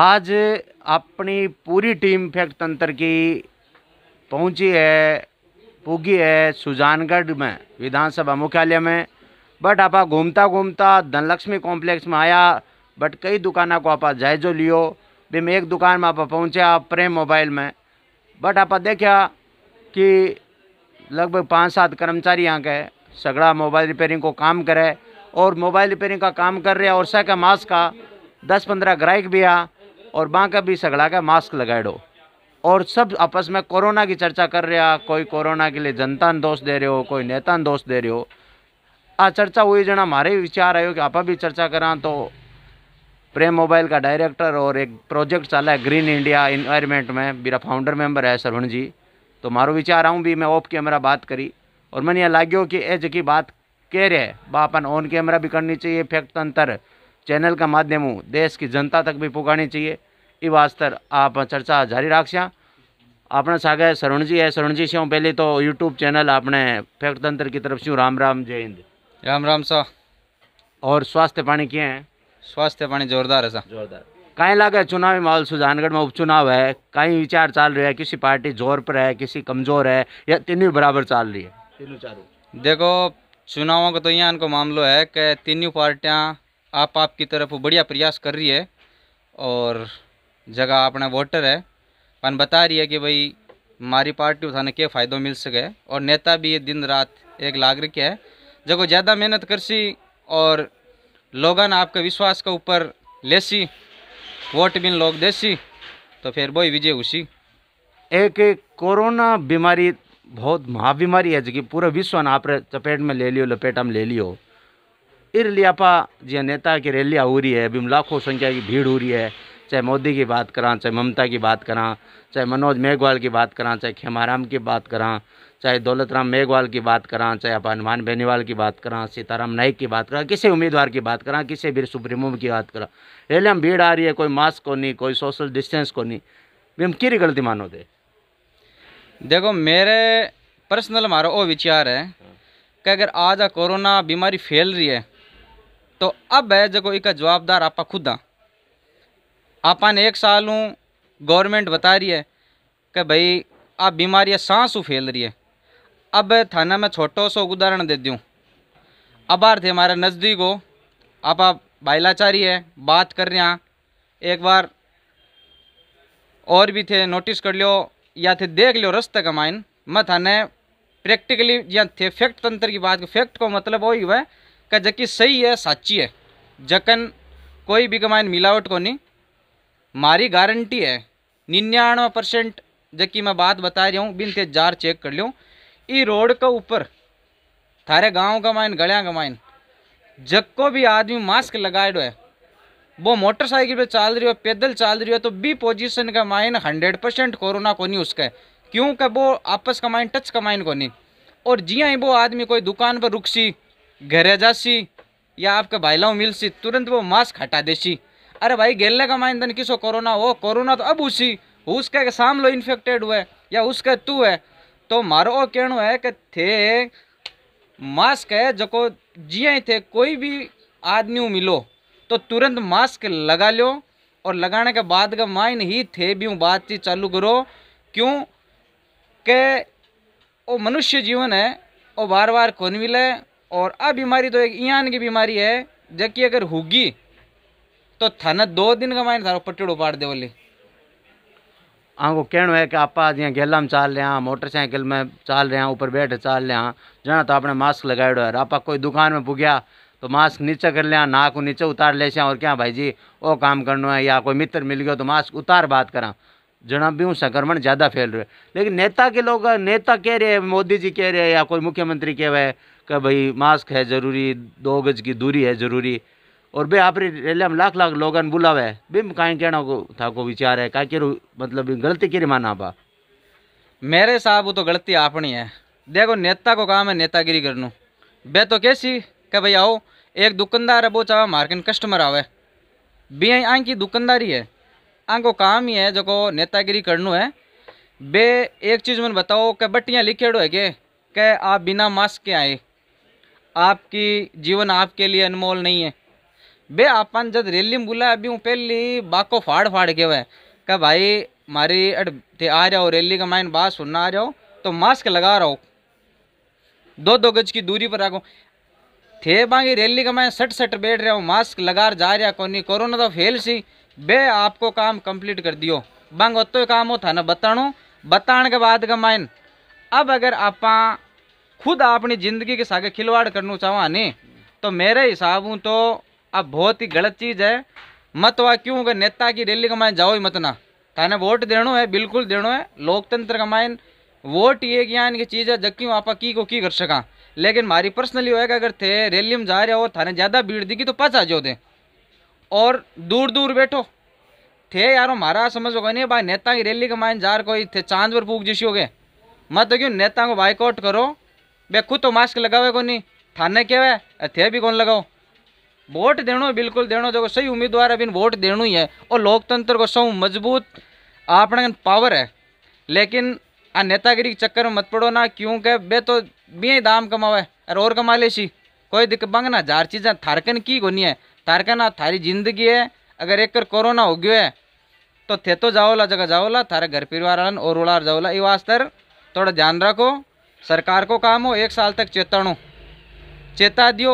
आज अपनी पूरी टीम फैक्ट तंत्र की पहुंची है पुगी है सुजानगढ़ में विधानसभा मुख्यालय में बट आप घूमता घूमता धनलक्ष्मी कॉम्प्लेक्स में आया बट कई दुकाना को आप जायजो लियो भी मैं एक दुकान में आप पहुँचा प्रेम मोबाइल में बट आप देखा कि लगभग पाँच सात कर्मचारी यहाँ के सगड़ा मोबाइल रिपेयरिंग को काम करे और मोबाइल रिपेयरिंग का काम कर रहे और सह का मास्क का दस पंद्रह ग्राहक भी आ और बाँ का भी सगड़ा का मास्क लगाड़ो और सब आपस में कोरोना की चर्चा कर हैं कोई कोरोना के लिए जनता ने दोष दे रहे हो कोई नेता ने दोष दे रहे हो आ चर्चा हुई जना हमारे विचार आयो कि आप भी चर्चा करा तो प्रेम मोबाइल का डायरेक्टर और एक प्रोजेक्ट चला है ग्रीन इंडिया इन्वायरमेंट में मेरा फाउंडर मेंबर है सरवण जी तो मारो विचार आऊँ भी मैं ऑफ कैमरा बात करी और मैंने यहाँ लागो कि ए जी बात कह रहे बा अपन ऑन कैमरा भी करनी चाहिए फैक्ट अंतर चैनल का माध्यम हूँ देश की जनता तक भी પહોંચાડની चाहिए એ વાસ્તર આપ ચર્ચા જારી सागे આપણા जी है હે जी से हूँ पहले तो यूट्यूब चैनल આપણે फैक्ट तंत्र की तरफ से राम राम जय हिंद राम राम सा और स्वास्थ्य पानी किए हैं स्वास्थ्य पानी जोरदार है सर जोरदार कहीं लागे चुनावी माहौल सुजानगढ़ में उपचुनाव है कहीं विचार चल रहे है किसी पार्टी जोर पर है किसी कमजोर है या तीनों बराबर चल रही है तीनों चारों देखो चुनावों का तो यहाँ इनको मामलो है कि तीनों पार्टियाँ आप आपकी तरफ बढ़िया प्रयास कर रही है और जगह अपना वोटर है पन बता रही है कि भाई हमारी पार्टी उठाने के फ़ायदो मिल सके और नेता भी ये दिन रात एक नागरिक है है जगह ज़्यादा मेहनत कर सी और लोगों ने आपके विश्वास के ऊपर लेसी वोट बिन लोग देसी तो फिर वही विजय उसी एक कोरोना बीमारी बहुत महाबीमारी है जो कि पूरा विश्व ने आप चपेट में ले लियो लपेटा में ले लियो इरलियापा जी नेता की रैलियाँ हो रही है अभी लाखों संख्या की भीड़ हो रही है चाहे मोदी की बात करा चाहे ममता की बात करा चाहे मनोज मेघवाल की बात करा चाहे खेमाराम की बात करा चाहे दौलत राम मेघवाल की बात करा चाहे आप हनुमान बेनीवाल की बात करा सीताराम नाइक की बात करा किसी उम्मीदवार की बात करा किसी भी सुप्रीमो की बात करा रैलियाँ भीड़ आ रही है कोई मास्क को नहीं कोई सोशल डिस्टेंस को नहीं भी हम की गलती मानो थे देखो मेरे पर्सनल हमारा वो विचार है कि अगर आज कोरोना बीमारी फैल रही है तो अब है जगह एक जवाबदार आपा खुद हाँ आपा ने एक साल हूँ गवर्नमेंट बता रही है कि भाई आप बीमारियाँ सांस फैल रही है अब थाना में छोटो सो उदाहरण दे दूँ अबार थे हमारे नज़दीक हो आप आप बाइलाचारी है बात कर रहे हैं एक बार और भी थे नोटिस कर लियो या थे देख लियो रस्ते का माइन मैं थाने प्रैक्टिकली या थे फैक्ट तंत्र की बात फैक्ट को मतलब वही हुआ है का जकी सही है साची है जकन कोई भी कमाइन मिलावट को नहीं मारी गारंटी है निन्यानवे परसेंट जबकि मैं बात बता रहा हूँ बिन जार चेक कर लियो ये रोड के ऊपर थारे गांव का माइन गलिया का माइन जब को भी आदमी मास्क लगाए है वो मोटरसाइकिल पे चल रही हो पैदल चल रही हो तो बी पोजीशन का माइन हंड्रेड परसेंट कोरोना को नहीं उसका क्योंकि वो आपस का माइन टच का माइन को नहीं और जिया ही वो आदमी कोई दुकान पर रुकसी घरे जासी या आपके भाईलाओं मिलसी तुरंत वो मास्क हटा देसी अरे भाई गेलने का माइंदन किसो कोरोना हो कोरोना तो अब उसी उसके लो इन्फेक्टेड हुए या उसके तू है तो मारो ओ कहना है कि थे मास्क है जको जिया थे कोई भी आदमी मिलो तो तुरंत मास्क लगा लो और लगाने के बाद का माइंड ही थे भी हूँ बातचीत चालू करो क्यों के वो मनुष्य जीवन है वो बार बार कौन मिले और आ बीमारी तो एक ईयान की बीमारी है जबकि अगर होगी तो थाना दो दिन का मायने थारो पटड़ो पाड़ दे बोले आपको कहना है कि आप गेला में चाल रहे हैं मोटरसाइकिल में चाल रहे हैं ऊपर बैठ चाल रहे हैं जाना तो आपने मास्क लगाए है आप कोई दुकान में पुग्या तो मास्क नीचे कर लिया नाक नीचे उतार ले और क्या भाई जी वो काम करना है या कोई मित्र मिल गया तो मास्क उतार बात करा जना भी संक्रमण ज़्यादा फैल रहा है लेकिन नेता के लोग नेता कह रहे हैं मोदी जी कह रहे हैं या कोई मुख्यमंत्री कह रहे हैं कि भाई मास्क है ज़रूरी दो गज की दूरी है ज़रूरी और भाई आप रैली में लाख लाख लोगन बुलावे है भाई कहीं कहना को था को विचार है कहीं कह मतलब गलती कह माना आप मेरे साहब वो तो गलती आपनी है देखो नेता को काम है नेतागिरी करनू बे तो कैसी कि भाई आओ एक दुकानदार है वो चाहे मार्केट कस्टमर आवे बी आई की दुकानदारी है आंको काम ही है जो नेतागिरी करनो है बे एक चीज़ मैंने बताओ कि बट्टियाँ लिखेड़ो है के, के आप बिना मास्क के आए आपकी जीवन आपके लिए अनमोल नहीं है बे आपन जब रैली में बुलाया अभी हूँ पहली बाको फाड़ फाड़ के हुए क्या भाई मारी अड आ जाओ रैली का माइन बात सुनना आ जाओ तो मास्क लगा रहो दो दो गज की दूरी पर रखो थे बाकी रैली का माइन सट सट बैठ रहा हूँ मास्क लगा जा रहा कोनी कोरोना तो फेल सी बे आपको काम कंप्लीट कर दियो बंग तो काम हो था ना बताणो बताने के बाद का माइन अब अगर आप खुद अपनी जिंदगी के सागे खिलवाड़ करना चाहो नहीं तो मेरे हिसाब हूँ तो अब बहुत ही गलत चीज़ है मत हुआ क्यों अगर नेता की रैली का माइन जाओ ही मत ना थाने वोट देना है बिल्कुल देना है लोकतंत्र का माइन वोट ये ज्ञान की चीज़ है जबकि आप की को की कर सका लेकिन मारी पर्सनली होगा अगर थे रैली में जा रहे हो थाने ज़्यादा भीड़ दिखी तो पच आ जाओ दे और दूर दूर बैठो थे यार हमारा समझ कहीं नहीं भाई नेता की रैली के जा जार कोई थे चांद पर फूक जिसी हो गए मत तो क्यों नेता को बाइकआउट करो बे खुद तो मास्क लगावे को नहीं थाने के वे थे भी कौन लगाओ वोट देनो बिल्कुल देनो जो सही उम्मीदवार अभी वोट देनो ही है और लोकतंत्र को सब मजबूत अपने पावर है लेकिन आ नेतागिरी के चक्कर में मत पड़ो ना क्योंकि बे तो बी दाम कमावे अरे और कमा लेसी कोई दिक्कत बंग ना जार चीज़ें थारकन की कोनी है तार के ना थारी जिंदगी है अगर एक कर कोरोना हो गया है तो थे तो जाओला जगह जाओला थारे घर परिवार वालन और उड़ा जाओला ये वास्तर थोड़ा ध्यान रखो सरकार को काम हो एक साल तक चेताणो चेता दियो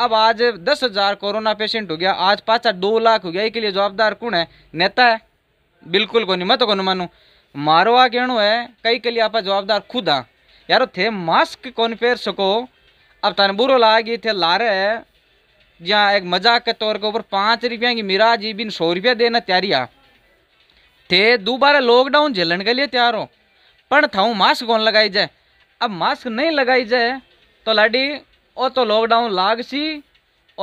अब आज दस हजार कोरोना पेशेंट हो गया आज पाचा दो लाख हो गया इसके लिए जवाबदार कौन है नेता है बिल्कुल को नहीं मत को नहीं मानू मारो आ है कई के लिए आप जवाबदार खुद हाँ यार थे मास्क कौन पहन सको अब तन बुरो लागी थे लारे है जहाँ एक मजाक के तौर के ऊपर पाँच रुपया की मिराज ई बिन सौ रुपया देना तैयारी आ थे दोबारा लॉकडाउन झेलने के लिए तैयार हो पर थाऊ मास्क कौन लगाई जाए अब मास्क नहीं लगाई जाए तो लाडी ओ तो लॉकडाउन लाग सी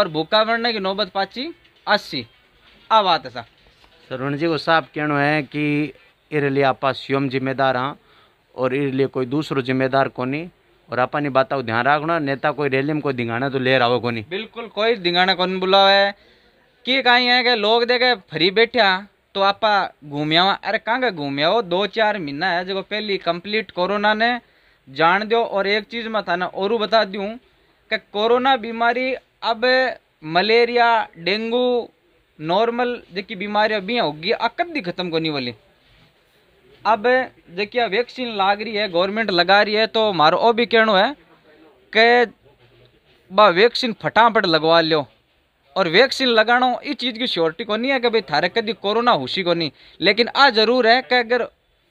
और भूखा मरने की नौबत पाची अस्सी आ बात है सा सरुण जी को साहब कहना है कि इरे लिए आप स्वयं जिम्मेदार हाँ और इरे लिए कोई दूसरो जिम्मेदार को नहीं और अपन बताओ ध्यान रखना नेता कोई रैली में कोई दिखाना तो ले रहा को नहीं बिल्कुल कोई दिखाना कौन बुला है कि कहीं है कि लोग देखे फ्री बैठा तो आप घूमिया अरे कहाँ घूमिया हो दो चार महीना है जो पहली कंप्लीट कोरोना ने जान दो और एक चीज मैं था ना और बता दूं कि कोरोना बीमारी अब मलेरिया डेंगू नॉर्मल जी बीमारियाँ भी होगी अकद खत्म को नहीं वाली अब देखिए वैक्सीन लाग रही है गवर्नमेंट लगा रही है तो मारो ओ भी कहना है कि बा वैक्सीन फटाफट लगवा लो और वैक्सीन लगाना इस चीज़ की श्योरिटी को नहीं है कि भाई थारे कभी कोरोना होशी को नहीं लेकिन आ जरूर है कि अगर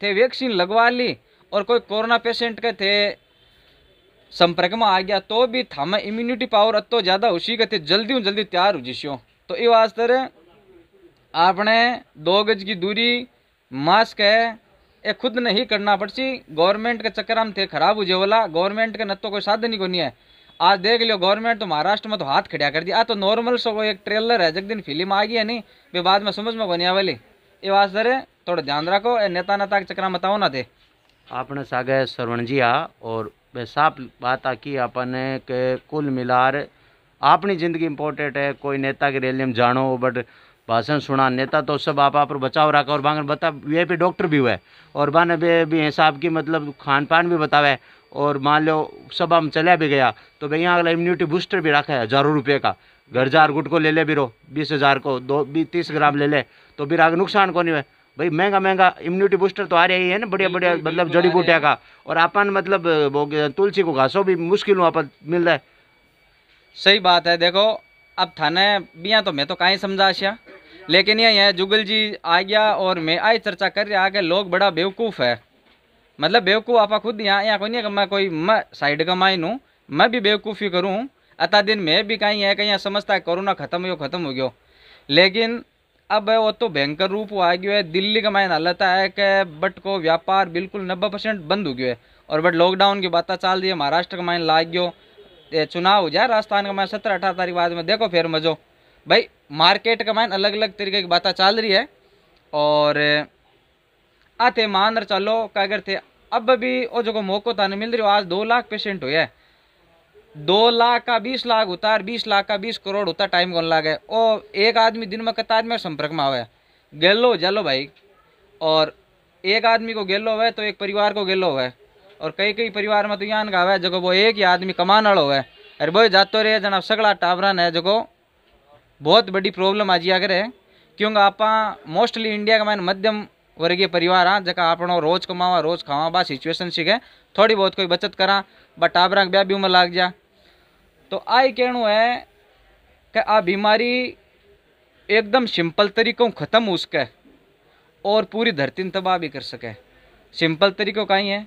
थे वैक्सीन लगवा ली और कोई कोरोना पेशेंट के थे संपर्क में आ गया तो भी मैं इम्यूनिटी पावर अतो ज़्यादा होशी के थे जल्दी जल्दी तैयार हो जिसो तो ये वास्तव आपने दो गज की दूरी मास्क है ये खुद ने ही करना पड़सी गवर्नमेंट के चक्कर में थे खराब हो होला गवर्नमेंट के न तो कोई साधन ही को नहीं है आज देख लियो गवर्नमेंट तो महाराष्ट्र में तो हाथ खड़ा कर दिया आ तो नॉर्मल सो एक ट्रेलर है जग दिन फिल्म आ गई है नहीं वे बाद में समझ में को नहीं आवेली ये बात सर थोड़ा ध्यान रखो ये नेता नेता के चक्कर में बताओ ना थे आपने सागे श्रवण जी आ और साफ बात आ की आपने के कुल मिलार अपनी ज़िंदगी इम्पोर्टेंट है कोई नेता की रैली में जानो बट भाषण सुना नेता तो सब आप पर बचाव रखा और बांगन बता वे पे डॉक्टर भी हुआ है और बान अभी भी हिसाब की मतलब खान पान भी बतावा है और मान लो सब हम चला भी गया तो भाई यहाँ अगला इम्यूनिटी बूस्टर भी रखा है हज़ारों रुपये का घर जार गुट को ले ले भी रो बीस हज़ार को दो बीस तीस ग्राम ले ले तो भी आगे नुकसान कौन नहीं हुआ भाई महंगा महंगा इम्यूनिटी बूस्टर तो आ रहा ही है ना बढ़िया बढ़िया मतलब जड़ी बूटिया का और अपन मतलब तुलसी को घासो भी मुश्किल हो अपन मिल रहा है सही बात है देखो अब थाने बिया तो मैं तो कहीं समझा सिया लेकिन ये है जुगल जी आ गया और मैं आई चर्चा कर रहा कि लोग बड़ा बेवकूफ़ है मतलब बेवकूफ़ आपा खुद यहाँ यहाँ कोई नहीं मैं कोई मैं साइड का माइन हूँ मैं भी बेवकूफ़ी करूँ अता दिन मैं भी कहीं है कहीं समझता है कोरोना ख़त्म हो ख़त्म हो गयो लेकिन अब वो तो भयंकर रूप आ गया है दिल्ली का मायन हालत है कि बट को व्यापार बिल्कुल नब्बे परसेंट बंद हो गया है और बट लॉकडाउन की बात चाल रही है महाराष्ट्र का मायन लाग गयो चुनाव हो जाए राजस्थान का माइन सत्रह अठारह तारीख बाद में देखो फिर मजो भाई मार्केट का मान अलग अलग तरीके की बातें चल रही है और आते मान रहा चलो कागर थे अब भी वो जो मौको था मिल रही आज दो लाख पेशेंट हुए दो लाख का बीस लाख होता है बीस लाख का बीस करोड़ होता टाइम कौन लागे ओ एक आदमी दिन में कता आदमी संपर्क में आवे गेलो जलो भाई और एक आदमी को गेलो हुआ तो एक परिवार को गेलो हुआ और कई कई परिवार में तो यहाँ का हुआ है जो वो एक ही आदमी कमान वाला हुआ अरे भाई जाते रहे जनाब सगड़ा टावरन है जो बहुत बड़ी प्रॉब्लम आज आगे है क्योंकि आप मोस्टली इंडिया का मैंने मध्यम वर्गीय परिवार हाँ जहाँ आप रोज कमावा रोज खावा बा सिचुएशन सीख है थोड़ी बहुत कोई बचत करा बट टाबरा ब्याह भी उम्र लाग जा तो आई कहणु है कि आ बीमारी एकदम सिंपल तरीकों ख़त्म हो सके और पूरी धरती तबाह भी कर सके सिंपल तरीकों का ही है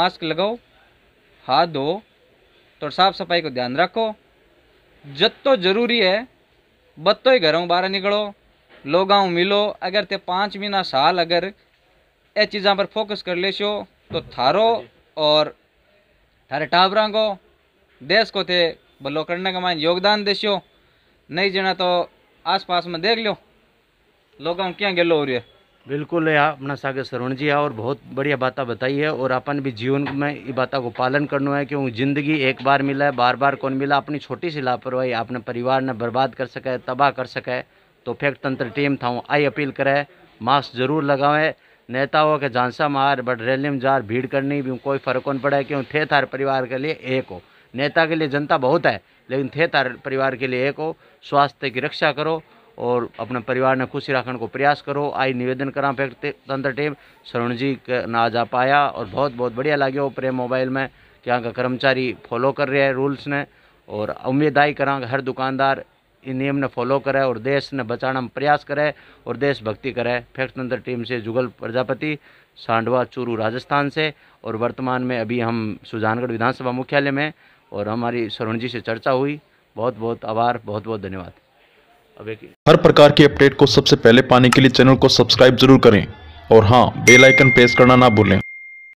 मास्क लगाओ हाथ धो तो साफ सफाई को ध्यान रखो जत तो जरूरी है बत्तो ही घरों बाहर निकलो लोगों मिलो अगर ते पाँच महीना साल अगर ए चीज़ों पर फोकस कर ले शो, तो थारो और थारे टाबरा को देश को थे भलो करने का मान योगदान देशो नहीं जना तो आसपास में देख लो लोगों क्या गलो हो रही है बिल्कुल या अपना सागर सरुण जी और बहुत बढ़िया बात बताई है और अपन भी जीवन में ये बात को पालन करना है क्योंकि ज़िंदगी एक बार मिला है बार बार कौन मिला अपनी छोटी सी लापरवाही अपने परिवार ने बर्बाद कर सके तबाह कर सके तो फैक्ट तंत्र टीम था आई अपील करे मास्क जरूर लगावें नेताओं के झांसा मार बट रैली में जार भीड़ करनी भी कोई फर्क कौन पड़ा है क्यों थे थार परिवार के लिए एक हो नेता के लिए जनता बहुत है लेकिन थे थार परिवार के लिए एक हो स्वास्थ्य की रक्षा करो और अपने परिवार ने खुशी राखण को प्रयास करो आई निवेदन करा फैक्ट तंत्र टीम शरण जी ना जा पाया और बहुत बहुत बढ़िया लगे वो प्रेम मोबाइल में कि यहाँ का कर्मचारी फॉलो कर रहे हैं रूल्स ने और उम्मीद आई करा हर दुकानदार इन नियम ने फॉलो करे और देश ने बचाने में प्रयास करे और देशभक्ति करे फैक्ट तंत्र टीम से जुगल प्रजापति सांडवा चूरू राजस्थान से और वर्तमान में अभी हम सुजानगढ़ विधानसभा मुख्यालय में और हमारी शरण जी से चर्चा हुई बहुत बहुत आभार बहुत बहुत धन्यवाद हर प्रकार की अपडेट को सबसे पहले पाने के लिए चैनल को सब्सक्राइब जरूर करें और हाँ बेलाइकन प्रेस करना ना भूलें